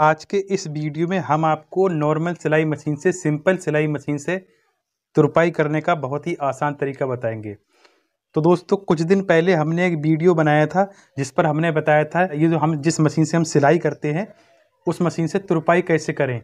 आज के इस वीडियो में हम आपको नॉर्मल सिलाई मशीन से सिंपल सिलाई मशीन से तुरपाई करने का बहुत ही आसान तरीका बताएंगे तो दोस्तों कुछ दिन पहले हमने एक वीडियो बनाया था जिस पर हमने बताया था ये जो हम जिस मशीन से हम सिलाई करते हैं उस मशीन से तुरपाई कैसे करें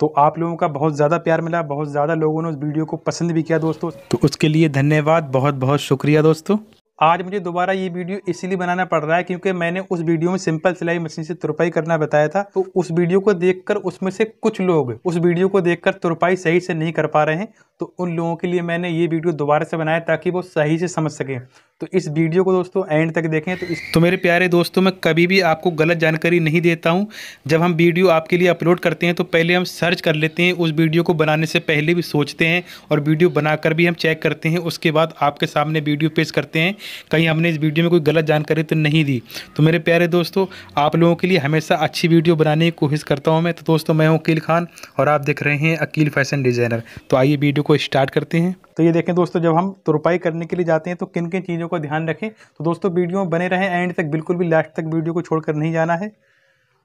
तो आप लोगों का बहुत ज़्यादा प्यार मिला बहुत ज़्यादा लोगों ने उस वीडियो को पसंद भी किया दोस्तों तो उसके लिए धन्यवाद बहुत बहुत शुक्रिया दोस्तों आज मुझे दोबारा ये वीडियो इसलिए बनाना पड़ रहा है क्योंकि मैंने उस वीडियो में सिंपल सिलाई मशीन से तुरपाई करना बताया था तो उस वीडियो को देखकर उसमें से कुछ लोग उस वीडियो को देखकर तुरपाई सही से नहीं कर पा रहे हैं तो उन लोगों के लिए मैंने ये वीडियो दोबारा से बनाया ताकि वो सही से समझ सकें तो इस वीडियो को दोस्तों एंड तक देखें तो इस तो मेरे प्यारे दोस्तों मैं कभी भी आपको गलत जानकारी नहीं देता हूँ जब हम वीडियो आपके लिए अपलोड करते हैं तो पहले हम सर्च कर लेते हैं उस वीडियो को बनाने से पहले भी सोचते हैं और वीडियो बनाकर भी हम चेक करते हैं उसके बाद आपके सामने वीडियो पेश करते हैं कहीं हमने इस वीडियो में कोई गलत जानकारी तो नहीं दी तो मेरे प्यारे दोस्तों आप लोगों के लिए हमेशा अच्छी वीडियो बनाने की कोशिश करता हूँ मैं तो दोस्तों मैं हूँ अकील खान और आप देख रहे हैं अकील फैशन डिज़ाइनर तो आइए वीडियो को स्टार्ट करते हैं तो ये देखें दोस्तों जब हम तुरपाई करने के लिए जाते हैं तो किन किन चीज़ों का ध्यान रखें तो दोस्तों वीडियो में बने रहें एंड तक बिल्कुल भी लास्ट तक वीडियो को छोड़कर नहीं जाना है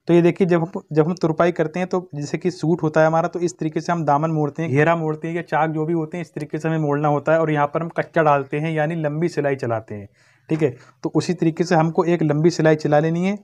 तो ये देखिए जब हम जब हम तुरपाई करते हैं तो जैसे कि सूट होता है हमारा तो इस तरीके से हम दामन मोड़ते हैं घेरा मोड़ते हैं या चाक जो भी होते हैं इस तरीके से हमें मोड़ना होता है और यहाँ पर हम कच्चा डालते हैं यानी लंबी सिलाई चलाते हैं ठीक है तो उसी तरीके से हमको एक लंबी सिलाई चला लेनी है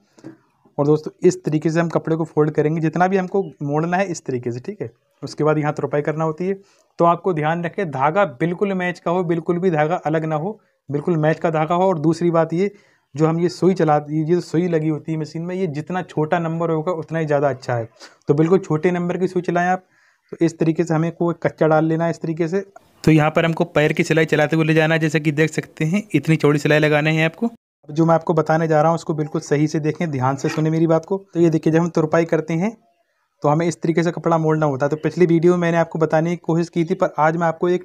और दोस्तों इस तरीके से हम कपड़े को फोल्ड करेंगे जितना भी हमको मोड़ना है इस तरीके से ठीक है उसके बाद यहाँ तुरपाई करना होती है तो आपको ध्यान रखे धागा बिल्कुल मैच का हो बिल्कुल भी धागा अलग ना हो बिल्कुल मैच का धागा हो और दूसरी बात ये जो हम ये सुई चलाती ये जो सुई लगी होती है मशीन में ये जितना छोटा नंबर होगा उतना ही ज़्यादा अच्छा है तो बिल्कुल छोटे नंबर की सुई चलाएं आप तो इस तरीके से हमें कोई कच्चा डाल लेना है इस तरीके से तो यहाँ पर हमको पैर की सिलाई चलाते हुए ले जाना है जैसे कि देख सकते हैं इतनी चौड़ी सिलाई लगाने हैं आपको जो मैं आपको बताने जा रहा हूँ उसको बिल्कुल सही से देखें ध्यान से सुने मेरी बात को तो ये देखिए जब हम तुरपाई करते हैं तो हमें इस तरीके से कपड़ा मोड़ना होता है तो पिछली वीडियो में मैंने आपको बताने की कोशिश की थी पर आज मैं आपको एक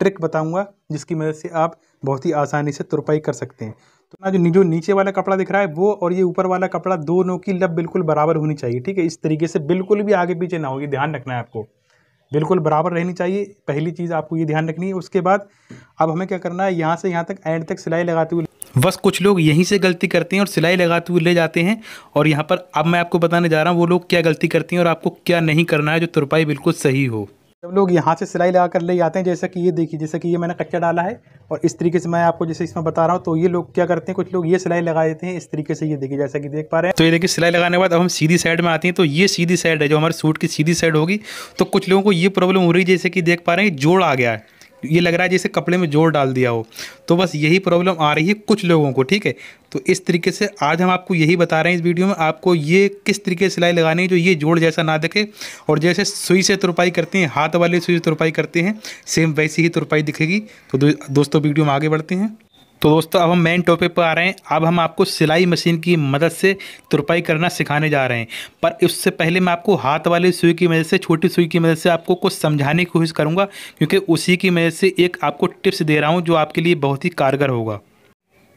ट्रिक बताऊंगा जिसकी मदद से आप बहुत ही आसानी से तुरपाई कर सकते हैं तो ना जो जो नीचे वाला कपड़ा दिख रहा है वो और ये ऊपर वाला कपड़ा दोनों की लब बिल्कुल बराबर होनी चाहिए ठीक है इस तरीके से बिल्कुल भी आगे पीछे ना हो ये ध्यान रखना है आपको बिल्कुल बराबर रहनी चाहिए पहली चीज़ आपको ये ध्यान रखनी है उसके बाद अब हमें क्या करना है यहाँ से यहाँ तक एंड तक सिलाई लगाते हुए बस कुछ लोग यहीं से गलती करते हैं और सिलाई लगाते हुए ले जाते हैं और यहाँ पर अब मैं आपको बताने जा रहा हूँ वो लोग क्या गलती करते हैं और आपको क्या नहीं करना है जो तुरपाई बिल्कुल सही हो जब लोग यहाँ से सिलाई लगा कर ले जाते हैं जैसा कि ये देखिए जैसा कि ये मैंने कच्चा डाला है और इस तरीके से मैं आपको जैसे इसमें बता रहा हूँ तो ये लोग क्या करते हैं कुछ लोग ये सिलाई लगा देते हैं इस तरीके से ये देखिए जैसा कि देख पा रहे हैं तो ये देखिए सिलाई लगाने के बाद अब हम सीधी साइड में आते हैं तो ये सीधी साइड है जो हमारे सूट की सीधी साइड होगी तो कुछ लोगों को ये प्रॉब्लम हो रही है जैसे कि देख पा रहे हैं जोड़ आ गया है ये लग रहा है जैसे कपड़े में जोर डाल दिया हो तो बस यही प्रॉब्लम आ रही है कुछ लोगों को ठीक है तो इस तरीके से आज हम आपको यही बता रहे हैं इस वीडियो में आपको ये किस तरीके से सिलाई लगानी है जो ये जोड़ जैसा ना दिखे और जैसे सुई से तुरपाई करते हैं हाथ वाली सुई से तुरपाई करते हैं सेम वैसी ही तुरपाई दिखेगी तो दो, दोस्तों वीडियो में आगे बढ़ते हैं तो दोस्तों अब हम मेन टॉपिक पर आ रहे हैं अब हम आपको सिलाई मशीन की मदद से तुरपाई करना सिखाने जा रहे हैं पर इससे पहले मैं आपको हाथ वाली सुई की मदद से छोटी सुई की मदद से आपको कुछ समझाने की कोशिश करूँगा क्योंकि उसी की मदद से एक आपको टिप्स दे रहा हूँ जो आपके लिए बहुत ही कारगर होगा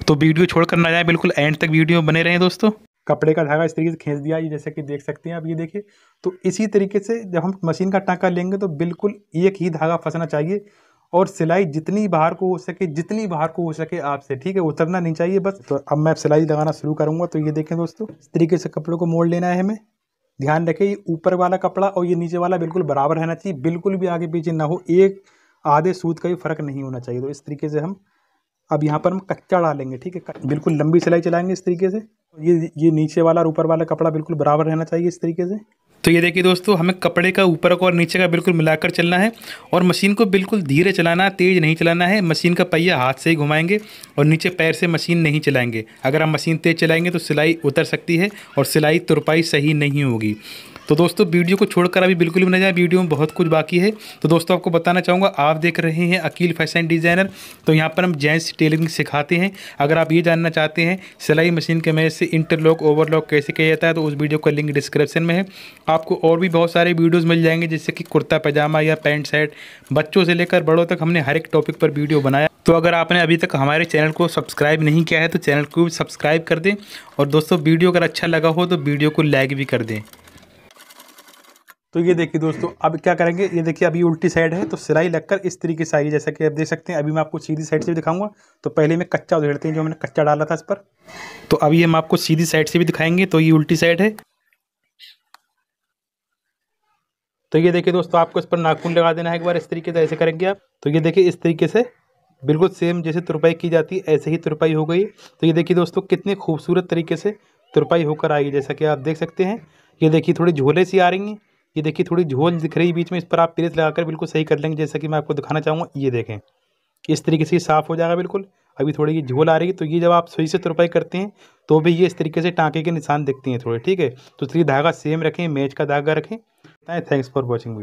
तो वीडियो छोड़ कर ना जाए बिल्कुल एंड तक वीडियो बने रहें दोस्तों कपड़े का धागा इस तरीके से खींच दिया ये जैसे कि देख सकते हैं आप ये देखिए तो इसी तरीके से जब हम मशीन का टाँका लेंगे तो बिल्कुल एक ही धागा फंसना चाहिए और सिलाई जितनी बाहर को हो सके जितनी बाहर को हो सके आपसे ठीक है उतरना नहीं चाहिए बस तो अब मैं सिलाई लगाना शुरू करूँगा तो ये देखें दोस्तों इस तरीके से कपड़ों को मोड़ लेना है हमें ध्यान रखें ये ऊपर वाला कपड़ा और ये नीचे वाला बिल्कुल बराबर रहना चाहिए बिल्कुल भी आगे पीछे ना हो एक आधे सूद का भी फ़र्क नहीं होना चाहिए तो इस तरीके से हम अब यहाँ पर हम कच्चा डालेंगे ठीक है बिल्कुल लंबी सिलाई चलाएंगे इस तरीके से ये ये नीचे वाला और ऊपर वाला कपड़ा बिल्कुल बराबर रहना चाहिए इस तरीके से तो ये देखिए दोस्तों हमें कपड़े का ऊपर का और नीचे का बिल्कुल मिलाकर चलना है और मशीन को बिल्कुल धीरे चलाना तेज़ नहीं चलाना है मशीन का पहिया हाथ से ही घुमाएंगे और नीचे पैर से मशीन नहीं चलाएंगे अगर हम मशीन तेज़ चलाएंगे तो सिलाई उतर सकती है और सिलाई तुरपाई सही नहीं होगी तो दोस्तों वीडियो को छोड़कर अभी बिल्कुल भी न जाए वीडियो में बहुत कुछ बाकी है तो दोस्तों आपको बताना चाहूँगा आप देख रहे हैं अकील फैशन डिज़ाइनर तो यहाँ पर हम जेंट्स टेलरिंग सिखाते हैं अगर आप ये जानना चाहते हैं सिलाई मशीन के मदद से इंटरलॉक ओवरलॉक कैसे किया जाता है तो उस वीडियो का लिंक डिस्क्रिप्शन में है आपको और भी बहुत सारे वीडियोज़ मिल जाएंगे जैसे कि कुर्ता पैजामा या पैंट शर्ट बच्चों से लेकर बड़ों तक हमने हर एक टॉपिक पर वीडियो बनाया तो अगर आपने अभी तक हमारे चैनल को सब्सक्राइब नहीं किया है तो चैनल को भी सब्सक्राइब कर दें और दोस्तों वीडियो अगर अच्छा लगा हो तो वीडियो को लाइक भी कर दें तो ये देखिए दोस्तों अब क्या करेंगे ये देखिए अभी उल्टी साइड है तो सिलाई लगकर इस तरीके से आएगी जैसा कि आप देख सकते हैं अभी मैं आपको सीधी साइड से भी दिखाऊंगा तो पहले मैं कच्चा उधेड़ते हैं जो हमने कच्चा डाला था इस पर तो अभी हम आपको सीधी साइड से भी दिखाएंगे तो ये उल्टी साइड है तो ये देखिए दोस्तों आपको इस पर नाखून लगा देना है एक बार इस तरीके से ऐसे करेंगे आप तो ये देखिए इस तरीके से बिल्कुल सेम जैसे तुरपाई की जाती है ऐसे ही तुरपाई हो गई तो ये देखिए दोस्तों कितने खूबसूरत तरीके से तुरपाई होकर आएगी जैसा कि आप देख सकते हैं ये देखिए थोड़ी झोले सी आ रही हैं ये देखिए थोड़ी झोल दिख रही बीच में इस पर आप प्रेस लगाकर बिल्कुल सही कर लेंगे जैसा कि मैं आपको दिखाना चाहूँगा ये देखें इस तरीके से साफ़ हो जाएगा बिल्कुल अभी थोड़ी ये झोल आ रही है तो ये जब आप सुई से तुरपाई करते हैं तो भी ये इस तरीके से टाँके के निशान दिखते हैं थोड़े ठीक है तो इसलिए धागा सेम रखें मैच का धागा रखें थैंक्स फॉर वॉचिंग